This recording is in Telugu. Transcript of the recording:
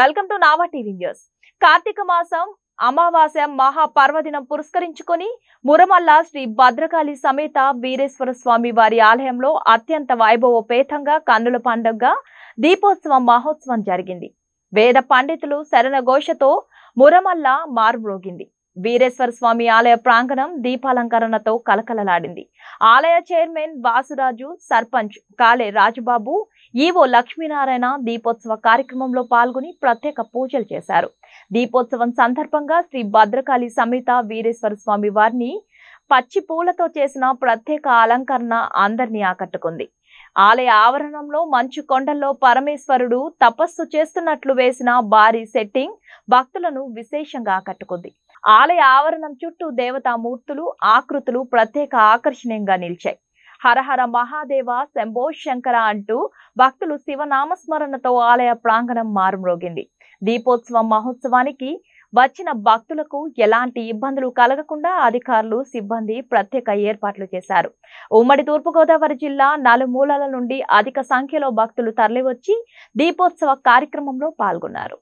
వెల్కమ్ టు నావా టీవీ న్యూస్ కార్తీక మాసం అమావాస్య మహాపర్వదినం పురస్కరించుకొని మురమల్ల శ్రీ భద్రకాళి సమేత వీరేశ్వర స్వామి వారి ఆలయంలో అత్యంత వైభవోపేతంగా కన్నుల పండుగ దీపోత్సవం మహోత్సవం జరిగింది వేద పండితులు శరణ ఘోషతో మురమల్ల మారుమ్రోగింది వీరేశ్వర స్వామి ఆలయ ప్రాంగణం దీపాలంకరణతో కలకలలాడింది ఆలయ చైర్మన్ వాసురాజు సర్పంచ్ కాలే రాజుబాబు ఈవో లక్ష్మీనారాయణ దీపోత్సవ కార్యక్రమంలో పాల్గొని ప్రత్యేక పూజలు చేశారు దీపోత్సవం సందర్భంగా శ్రీ భద్రకాళి సమేత వీరేశ్వర స్వామి వారిని పచ్చి పూలతో చేసిన ప్రత్యేక అలంకరణ అందరినీ ఆకట్టుకుంది ఆలయ ఆవరణంలో మంచు కొండల్లో పరమేశ్వరుడు తపస్సు చేస్తున్నట్లు వేసిన భారీ సెట్టింగ్ భక్తులను విశేషంగా ఆకట్టుకుంది ఆలయ ఆవరణం చుట్టూ దేవతామూర్తులు ఆకృతులు ప్రత్యేక ఆకర్షణీయంగా నిలిచాయి హరహర మహాదేవ శంభో శంకర అంటూ భక్తులు శివనామస్మరణతో ఆలయ ప్రాంగణం మారుమ్రోగింది దీపోత్సవ మహోత్సవానికి వచ్చిన భక్తులకు ఎలాంటి ఇబ్బందులు కలగకుండా అధికారులు సిబ్బంది ప్రత్యేక ఏర్పాట్లు చేశారు ఉమ్మడి తూర్పుగోదావరి జిల్లా నలుమూలల నుండి అధిక సంఖ్యలో భక్తులు తరలివచ్చి దీపోత్సవ కార్యక్రమంలో పాల్గొన్నారు